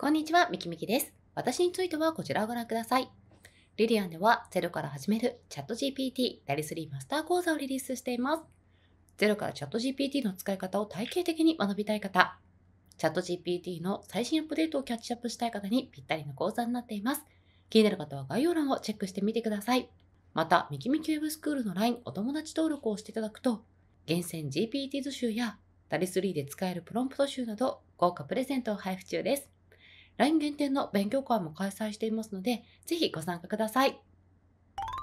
こんにちは、みきみきです。私についてはこちらをご覧ください。リリアンではゼロから始めるチャット GPT ダリスリーマスター講座をリリースしています。ゼロからチャット GPT の使い方を体系的に学びたい方、チャット GPT の最新アップデートをキャッチアップしたい方にぴったりの講座になっています。気になる方は概要欄をチェックしてみてください。また、ミキミキウェブスクールの LINE お友達登録をしていただくと、厳選 GPT 図集やダリスリーで使えるプロンプト集など豪華プレゼントを配布中です。LINE 限定の勉強会も開催していますので、ぜひご参加ください。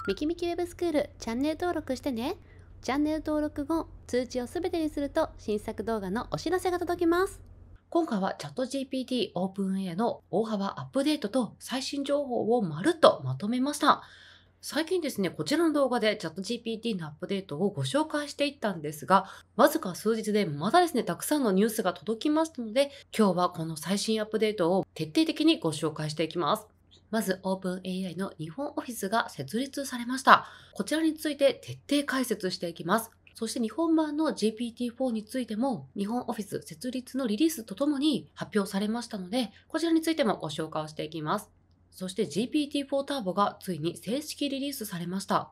ミキミキウェブスクールチャンネル登録してね。チャンネル登録後、通知をすべてにすると新作動画のお知らせが届きます。今回はチャット GPT オープン a の大幅アップデートと最新情報をまるっとまとめました。最近ですね、こちらの動画でチャット GPT のアップデートをご紹介していったんですが、わずか数日でまたですね、たくさんのニュースが届きますので、今日はこの最新アップデートを徹底的にご紹介していきます。まず OpenAI の日本オフィスが設立されました。こちらについて徹底解説していきます。そして日本版の GPT-4 についても日本オフィス設立のリリースとともに発表されましたので、こちらについてもご紹介をしていきます。そして GPT-4 ターボがついに正式リリースされました。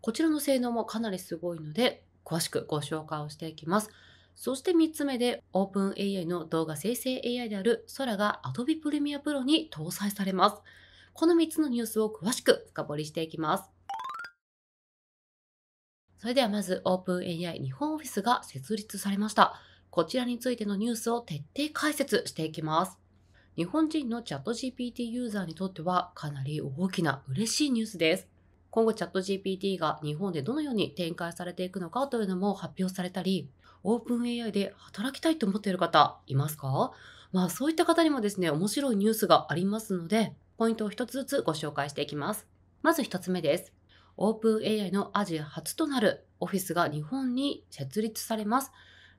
こちらの性能もかなりすごいので、詳しくご紹介をしていきます。そして3つ目で OpenAI の動画生成 AI である Sora が Adobe Premiere Pro に搭載されます。この3つのニュースを詳しく深掘りしていきます。それではまず OpenAI 日本オフィスが設立されました。こちらについてのニュースを徹底解説していきます。日本人のチャット GPT ユーザーにとってはかなり大きな嬉しいニュースです。今後チャット GPT が日本でどのように展開されていくのかというのも発表されたり、オープン AI で働きたいと思っている方いますかまあそういった方にもですね、面白いニュースがありますので、ポイントを一つずつご紹介していきます。まず一つ目です。オープン AI のアジア初となるオフィスが日本に設立されます。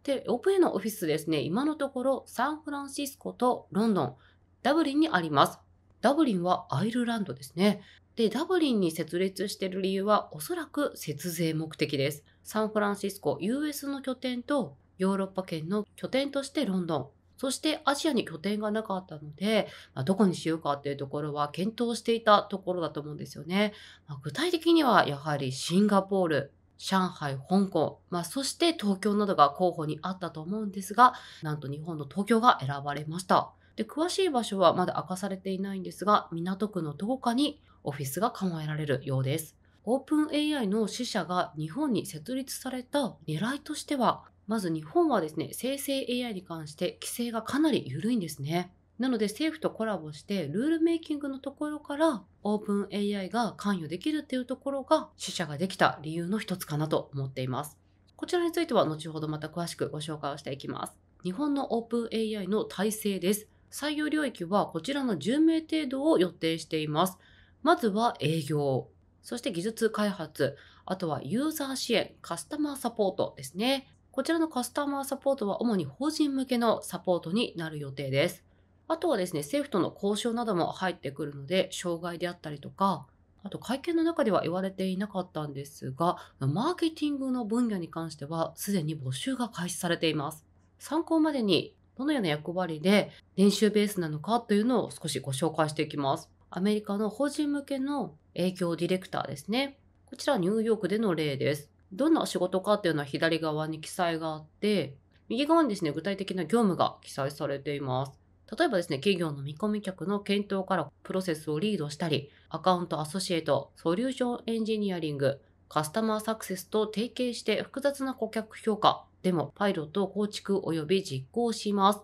で、オープンのオフィスですね、今のところサンフランシスコとロンドン、ダブリンにあります。ダブリンはアイルランドですね。で、ダブリンに設立している理由はおそらく節税目的です。サンフランシスコ、US の拠点とヨーロッパ圏の拠点としてロンドン、そしてアジアに拠点がなかったので、まあ、どこにしようかっていうところは検討していたところだと思うんですよね。まあ、具体的にはやはりシンガポール、上海、香港、まあ、そして東京などが候補にあったと思うんですが、なんと日本の東京が選ばれました。で、詳しい場所はまだ明かされていないんですが、港区のどこかにオフィスが構えられるようです。オープン AI の支社が日本に設立された狙いとしては、まず日本はですね、生成 AI に関して規制がかなり緩いんですね。なので政府とコラボしてルールメイキングのところからオープン AI が関与できるっていうところが死者ができた理由の一つかなと思っています。こちらについては後ほどまた詳しくご紹介をしていきます。日本のオープン AI の体制です。採用領域はこちらの10名程度を予定しています。まずは営業、そして技術開発、あとはユーザー支援、カスタマーサポートですね。こちらのカスタマーサポートは主に法人向けのサポートになる予定です。あとはですね、政府との交渉なども入ってくるので、障害であったりとか、あと会見の中では言われていなかったんですが、マーケティングの分野に関しては、すでに募集が開始されています。参考までに、どのような役割で練習ベースなのかというのを少しご紹介していきます。アメリカの法人向けの営業ディレクターですね。こちらニューヨークでの例です。どんな仕事かというのは左側に記載があって、右側にですね、具体的な業務が記載されています。例えばですね、企業の見込み客の検討からプロセスをリードしたり、アカウントアソシエイト、ソリューションエンジニアリング、カスタマーサクセスと提携して複雑な顧客評価でもパイロットを構築及び実行します。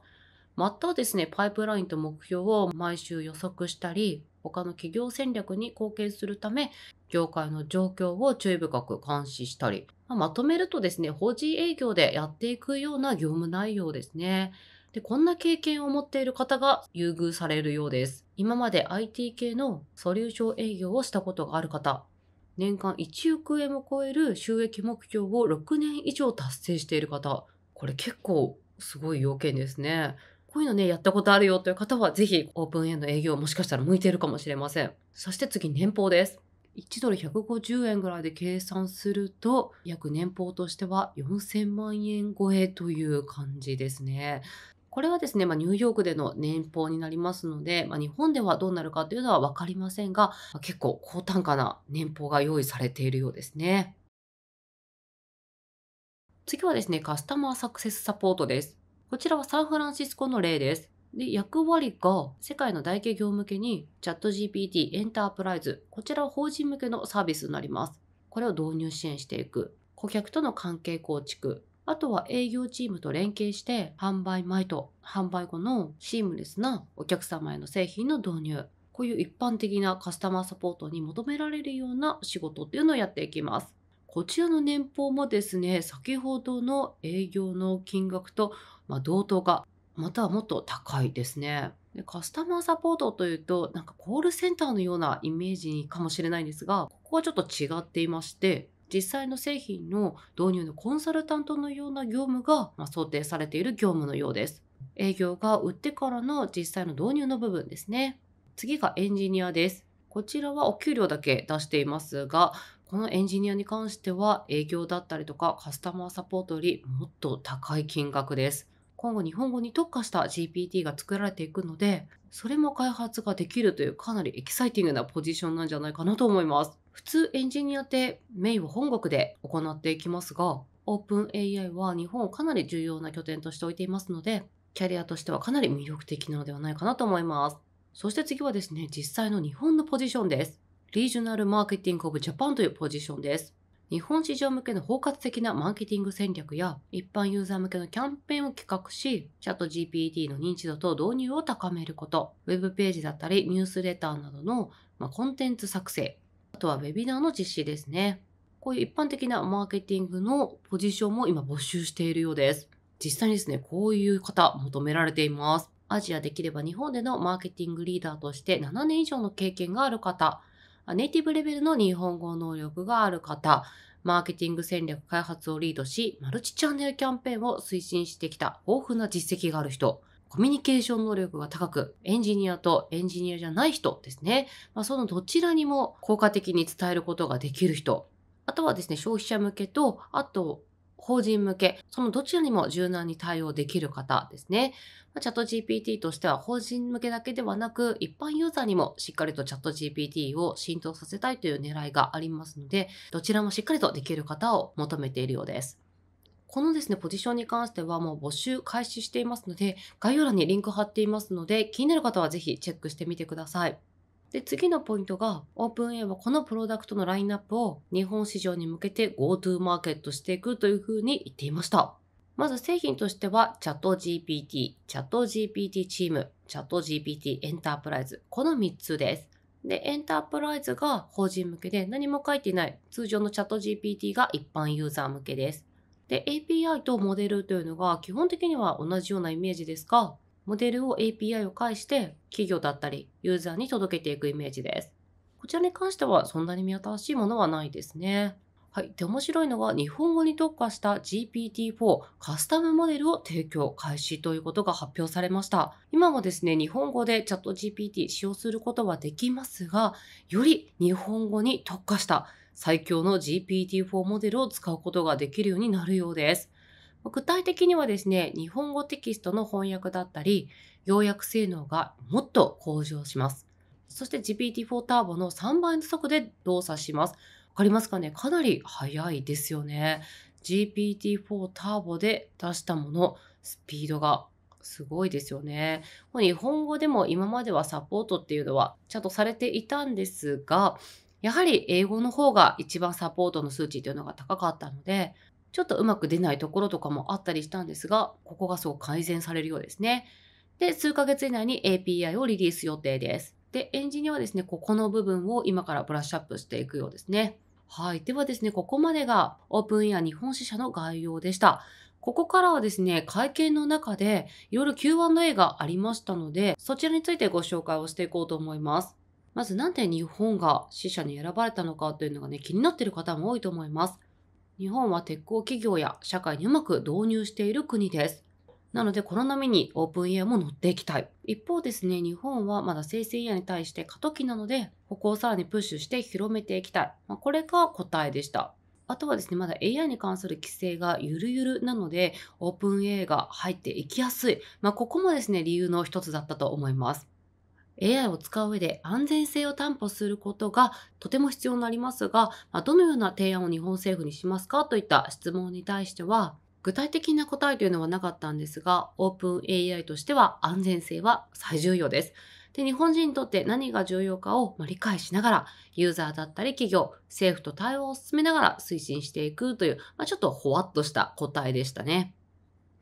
またですね、パイプラインと目標を毎週予測したり、他の企業戦略に貢献するため、業界の状況を注意深く監視したり、まとめるとですね、法人営業でやっていくような業務内容ですね。で、こんな経験を持っている方が優遇されるようです。今まで IT 系のソリューション営業をしたことがある方、年間1億円を超える収益目標を6年以上達成している方、これ結構すごい要件ですね。こういうのね、やったことあるよという方は、ぜひオープンへの営業もしかしたら向いているかもしれません。そして次、年俸です。1ドル150円ぐらいで計算すると、約年俸としては4000万円超えという感じですね。これはですね、まあ、ニューヨークでの年俸になりますので、まあ、日本ではどうなるかというのは分かりませんが、まあ、結構高単価な年俸が用意されているようですね。次はですね、カスタマーサクセスサポートです。こちらはサンフランシスコの例です。で、役割が世界の大企業向けにチャット GPT エンタープライズ、こちらは法人向けのサービスになります。これを導入支援していく。顧客との関係構築、あとは営業チームと連携して販売前と販売後のシームレスなお客様への製品の導入こういう一般的なカスタマーサポートに求められるような仕事っていうのをやっていきます。こちらの年俸もですね、先ほどの営業の金額と、ま同等か、またはもっと高いですね。カスタマーサポートというと、なんかコールセンターのようなイメージかもしれないんですが、ここはちょっと違っていまして、実際の製品の導入のコンサルタントのような業務が、ま想定されている業務のようです。営業が売ってからの実際の導入の部分ですね。次がエンジニアです。こちらはお給料だけ出していますが、このエンジニアに関しては営業だったりとかカスタマーサポートよりもっと高い金額です。今後日本語に特化した GPT が作られていくので、それも開発ができるというかなりエキサイティングなポジションなんじゃないかなと思います。普通エンジニアってメインを本国で行っていきますが、オープン AI は日本をかなり重要な拠点として置いていますので、キャリアとしてはかなり魅力的なのではないかなと思います。そして次はですね、実際の日本のポジションです。リージョナルマーケティングオブジャパンというポジションです。日本市場向けの包括的なマーケティング戦略や一般ユーザー向けのキャンペーンを企画し、チャット GPT の認知度と導入を高めること、web ページだったりニュースレターなどの、まコンテンツ作成、あとはウェビナーの実施ですね。こういう一般的なマーケティングのポジションも今募集しているようです。実際にですね、こういう方求められています。アジアできれば日本でのマーケティングリーダーとして7年以上の経験がある方、ネイティブレベルの日本語能力がある方、マーケティング戦略開発をリードし、マルチチャンネルキャンペーンを推進してきた豊富な実績がある人、コミュニケーション能力が高く、エンジニアとエンジニアじゃない人ですね。まあ、そのどちらにも効果的に伝えることができる人。あとはですね、消費者向けと、あと、法人向け、そのどちらにも柔軟に対応できる方ですね。チャット GPT としては法人向けだけではなく、一般ユーザーにもしっかりとチャット GPT を浸透させたいという狙いがありますので、どちらもしっかりとできる方を求めているようです。このですね、ポジションに関してはもう募集開始していますので、概要欄にリンク貼っていますので、気になる方はぜひチェックしてみてください。で、次のポイントが、オープン A はこのプロダクトのラインナップを日本市場に向けて GoTo マーケットしていくというふうに言っていました。まず製品としては、チャット GPT、チャット GPT チーム、チャット GPT エンタープライズ、この3つです。で、エンタープライズが法人向けで何も書いていない通常のチャット GPT が一般ユーザー向けです。で、API とモデルというのが基本的には同じようなイメージですが、モデルを API を介して企業だったりユーザーに届けていくイメージです。こちらに関してはそんなに見新しいものはないですね。はい。で、面白いのが日本語に特化した GPT-4 カスタムモデルを提供開始ということが発表されました。今もですね、日本語でチャット GPT 使用することはできますが、より日本語に特化した最強の GPT-4 モデルを使うことができるようになるようです。具体的にはですね、日本語テキストの翻訳だったり、要約性能がもっと向上します。そして GPT-4 ターボの3倍の速度で動作します。わかりますかねかなり速いですよね。GPT-4 ターボで出したもの、スピードがすごいですよね。日本語でも今まではサポートっていうのはちゃんとされていたんですが、やはり英語の方が一番サポートの数値というのが高かったので、ちょっとうまく出ないところとかもあったりしたんですが、ここがすごく改善されるようですね。で、数ヶ月以内に API をリリース予定です。で、エンジニアはですね、ここの部分を今からブラッシュアップしていくようですね。はい。ではですね、ここまでがオープンイヤー日本支社の概要でした。ここからはですね、会見の中でいろいろ Q&A がありましたので、そちらについてご紹介をしていこうと思います。まずなんで日本が死者に選ばれたのかというのがね、気になっている方も多いと思います。日本は鉄鋼企業や社会にうまく導入している国です。なので、この波にオープンエアも乗っていきたい。一方ですね、日本はまだ生成 AI に対して過渡期なので、ここをさらにプッシュして広めていきたい。まあ、これが答えでした。あとはですね、まだ AI に関する規制がゆるゆるなので、オープン AI が入っていきやすい。まあ、ここもですね、理由の一つだったと思います。AI を使う上で安全性を担保することがとても必要になりますが、まどのような提案を日本政府にしますかといった質問に対しては、具体的な答えというのはなかったんですが、オープン AI としては安全性は最重要です。で、日本人にとって何が重要かを理解しながら、ユーザーだったり企業、政府と対話を進めながら推進していくという、まあ、ちょっとほわっとした答えでしたね。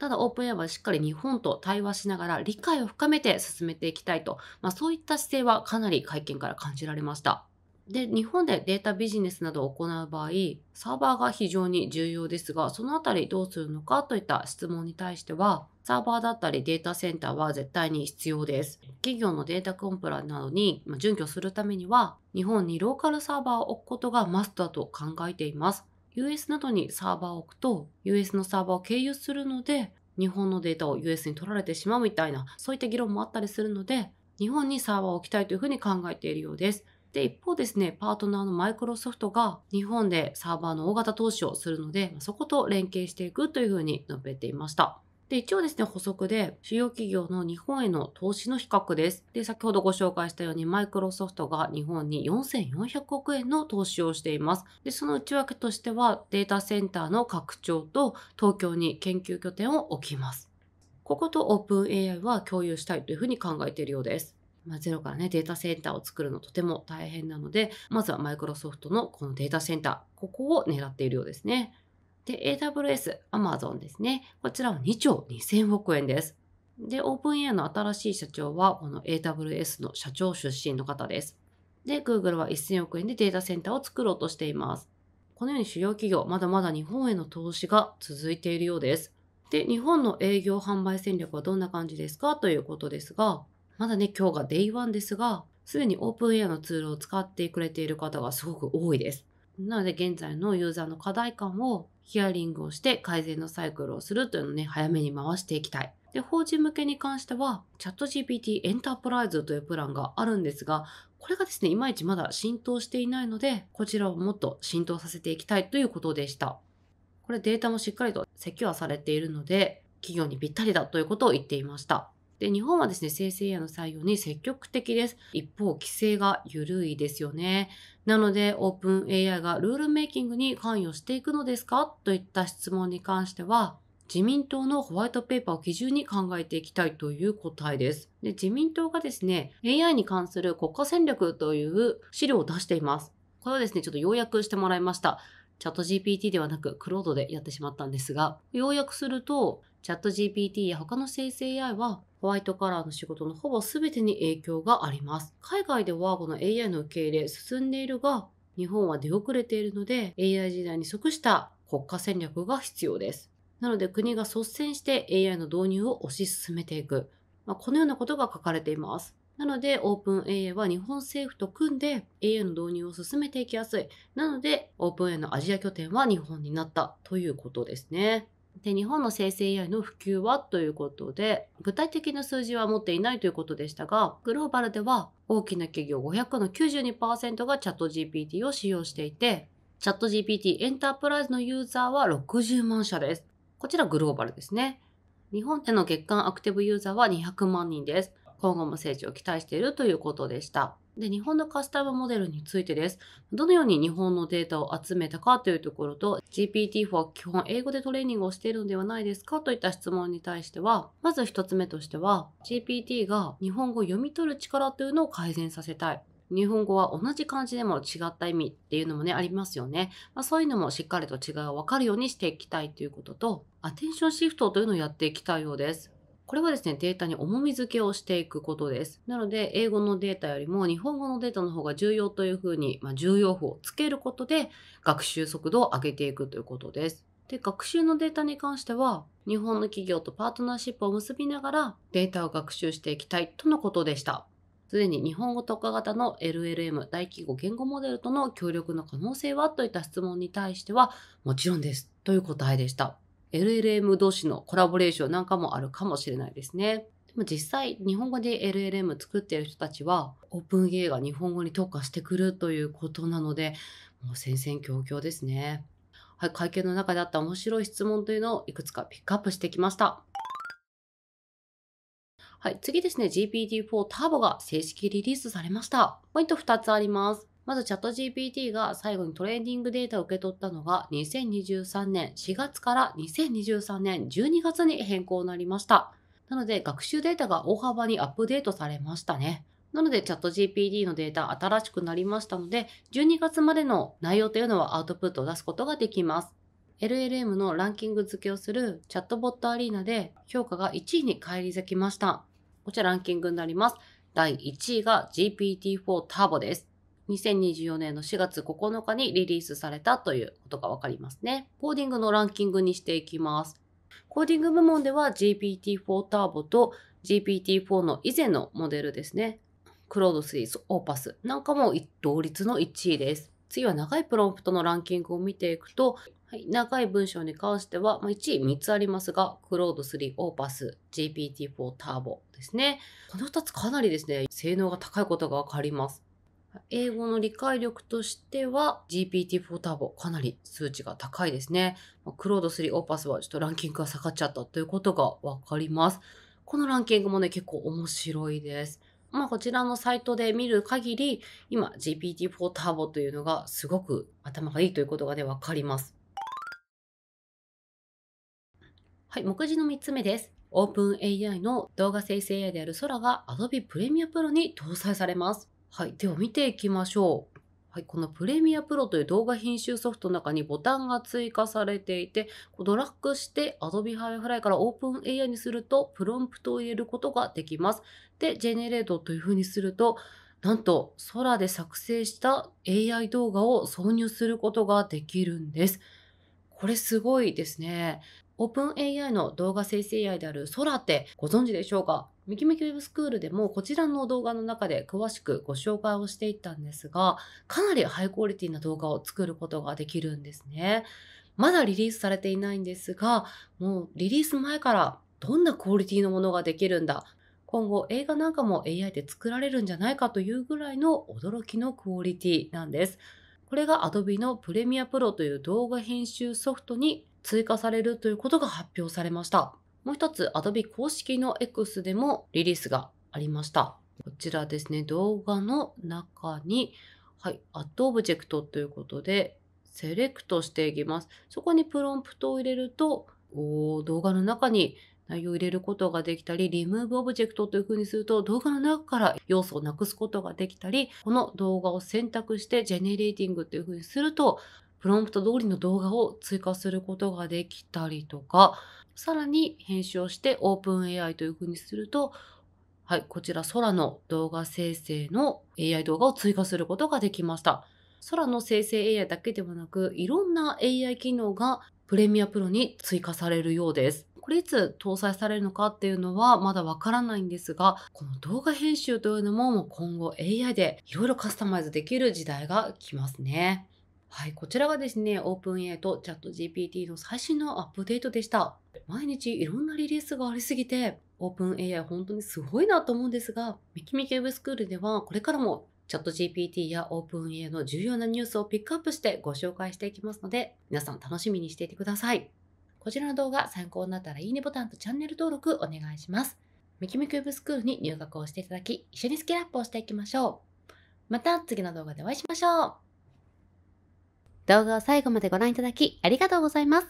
ただオープン AI はしっかり日本と対話しながら理解を深めて進めていきたいと、まあ、そういった姿勢はかなり会見から感じられました。で、日本でデータビジネスなどを行う場合、サーバーが非常に重要ですが、そのあたりどうするのかといった質問に対しては、サーバーだったりデータセンターは絶対に必要です。企業のデータコンプラなどに準拠するためには、日本にローカルサーバーを置くことがマストだと考えています。US などにサーバーを置くと US のサーバーを経由するので日本のデータを US に取られてしまうみたいなそういった議論もあったりするので日本にサーバーを置きたいというふうに考えているようです。で、一方ですね、パートナーのマイクロソフトが日本でサーバーの大型投資をするので、そこと連携していくというふうに述べていました。で、一応ですね、補足で、主要企業の日本への投資の比較です。で、先ほどご紹介したように、マイクロソフトが日本に4400億円の投資をしています。で、その内訳としては、データセンターの拡張と、東京に研究拠点を置きます。こことオープン AI は共有したいというふうに考えているようです。まあ、ゼロからね、データセンターを作るのとても大変なので、まずはマイクロソフトのこのデータセンター、ここを狙っているようですね。で、AWS、Amazon ですね。こちらは2兆2000億円です。で、OpenAI の新しい社長は、この AWS の社長出身の方です。で、Google は1000億円でデータセンターを作ろうとしています。このように主要企業、まだまだ日本への投資が続いているようです。で、日本の営業販売戦略はどんな感じですかということですが、まだね、今日が Day1 ですが、すでに OpenAI のツールを使ってくれている方がすごく多いです。なので、現在のユーザーの課題感をヒアリングをして改善のサイクルをするというのをね、早めに回していきたい。で、法人向けに関しては、チャット GPT エンタープライズというプランがあるんですが、これがですね、いまいちまだ浸透していないので、こちらをもっと浸透させていきたいということでした。これデータもしっかりとセキュアされているので、企業にぴったりだということを言っていました。で、日本はですね、生成 AI の採用に積極的です。一方、規制が緩いですよね。なので、オープン AI がルールメイキングに関与していくのですかといった質問に関しては、自民党のホワイトペーパーを基準に考えていきたいという答えです。で自民党がですね、AI に関する国家戦略という資料を出しています。これをですね、ちょっと要約してもらいました。チャット GPT ではなく、クロードでやってしまったんですが、要約すると、チャット GPT や他の生成 AI はホワイトカラーの仕事のほぼ全てに影響があります。海外ではこの AI の受け入れ進んでいるが、日本は出遅れているので AI 時代に即した国家戦略が必要です。なので国が率先して AI の導入を推し進めていく。まあ、このようなことが書かれています。なので、オープン AI は日本政府と組んで AI の導入を進めていきやすい。なので、オープン AI のアジア拠点は日本になったということですね。で日本の生成 AI の普及はということで具体的な数字は持っていないということでしたがグローバルでは大きな企業500の92%がチャット GPT を使用していてチャット GPT エンタープライズのユーザーは60万社ですこちらグローバルですね日本での月間アクティブユーザーは200万人です今後も成長を期待しているということでしたで、日本のカスタムモデルについてです。どのように日本のデータを集めたかというところと、GPT-4 は基本英語でトレーニングをしているのではないですかといった質問に対しては、まず一つ目としては、GPT が日本語を読み取る力というのを改善させたい。日本語は同じ漢字でも違った意味っていうのもね、ありますよね。まあ、そういうのもしっかりと違いを分かるようにしていきたいということと、アテンションシフトというのをやっていきたいようです。これはですね、データに重み付けをしていくことです。なので、英語のデータよりも日本語のデータの方が重要というふうに、まあ、重要符をつけることで、学習速度を上げていくということです。で、学習のデータに関しては、日本の企業とパートナーシップを結びながらデータを学習していきたいとのことでした。すでに日本語特化型の LLM 大規模言語モデルとの協力の可能性はといった質問に対してはもちろんですという答えでした。LLM 同士のコラボレーションなんかもあるかもしれないですね。でも実際、日本語で LLM 作ってる人たちは、オープンゲーが日本語に特化してくるということなので、もう戦々恐々ですね。はい、会見の中であった面白い質問というのをいくつかピックアップしてきました。はい、次ですね、GPT-4 ターボが正式リリースされました。ポイント2つあります。まずチャット GPT が最後にトレーニングデータを受け取ったのが2023年4月から2023年12月に変更になりました。なので学習データが大幅にアップデートされましたね。なのでチャット GPT のデータ新しくなりましたので12月までの内容というのはアウトプットを出すことができます。LLM のランキング付けをするチャットボットアリーナで評価が1位に返り咲きました。こちらランキングになります。第1位が GPT-4 Turbo です。2024年の4月9日にリリースされたということがわかりますね。コーディングのランキングにしていきます。コーディング部門では GPT-4 ターボと GPT-4 の以前のモデルですね。クロードスリース、オーパスなんかも同率の1位です。次は長いプロンプトのランキングを見ていくと、はい、長い文章に関しては、まあ、1位3つありますが、クロード3、オーパス、GPT4 ターボですね。この2つかなりですね、性能が高いことがわかります。英語の理解力としては GPT-4 ターボかなり数値が高いですね。クロード3オーパスはちょっとランキングが下がっちゃったということがわかります。このランキングもね結構面白いです。まあこちらのサイトで見る限り今 GPT-4 ターボというのがすごく頭がいいということがねわかります。はい、目次の3つ目です。オープン AI の動画生成 AI である空が Adobe Premiere Pro に搭載されます。はい、では見ていきましょう。はい、このプレミアプロという動画編集ソフトの中にボタンが追加されていて、ドラッグして Adobe Firefly から OpenAI にするとプロンプトを入れることができます。で、Generate というふうにすると、なんと空で作成した AI 動画を挿入することができるんです。これすごいですね。オープン AI の動画生成 AI であるソラってご存知でしょうかミキミキウェブスクールでもこちらの動画の中で詳しくご紹介をしていったんですが、かなりハイクオリティな動画を作ることができるんですね。まだリリースされていないんですが、もうリリース前からどんなクオリティのものができるんだ。今後映画なんかも AI で作られるんじゃないかというぐらいの驚きのクオリティなんです。これが Adobe の Premiere Pro という動画編集ソフトに追加されるということが発表されました。もう一つ、Adobe 公式の X でもリリースがありました。こちらですね、動画の中に、はい、アットオブジェクトということで、セレクトしていきます。そこにプロンプトを入れると、お動画の中に内容を入れることができたり、リムーブオブジェクトというふうにすると動画の中から要素をなくすことができたり、この動画を選択してジェネレーティングというふうにすると、プロンプト通りの動画を追加することができたりとか、さらに編集をして OpenAI というふうにすると、はい、こちら空の動画生成の AI 動画を追加することができました。空の生成 AI だけではなく、いろんな AI 機能がプレミアプロに追加されるようです。これいつ搭載されるのかっていうのはまだわからないんですが、この動画編集というのももう今後 AI でいろいろカスタマイズできる時代が来ますね。はい、こちらがですね、オープン AI と ChatGPT の最新のアップデートでした。毎日いろんなリリースがありすぎて、オープン AI 本当にすごいなと思うんですが、ミキミキウェブスクールではこれからも ChatGPT やオープン AI の重要なニュースをピックアップしてご紹介していきますので、皆さん楽しみにしていてください。こちらの動画参考になったらいいねボタンとチャンネル登録お願いします。ミキミキウェブスクールに入学をしていただき、一緒にスキルアップをしていきましょう。また次の動画でお会いしましょう。動画を最後までご覧いただきありがとうございます。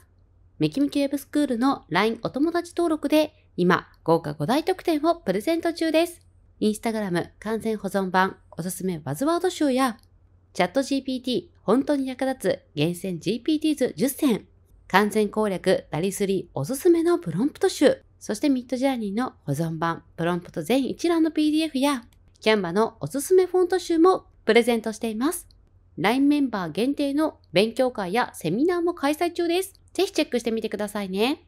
メキメキウェブスクールの LINE お友達登録で今豪華5大特典をプレゼント中です。インスタグラム完全保存版おすすめバズワード集やチャット GPT 本当に役立つ厳選 GPT 図10選完全攻略ダリスリーおすすめのプロンプト集そしてミッドジャーニーの保存版プロンプト全一覧の PDF やキャンバのおすすめフォント集もプレゼントしています。LINE メンバー限定の勉強会やセミナーも開催中です。ぜひチェックしてみてくださいね。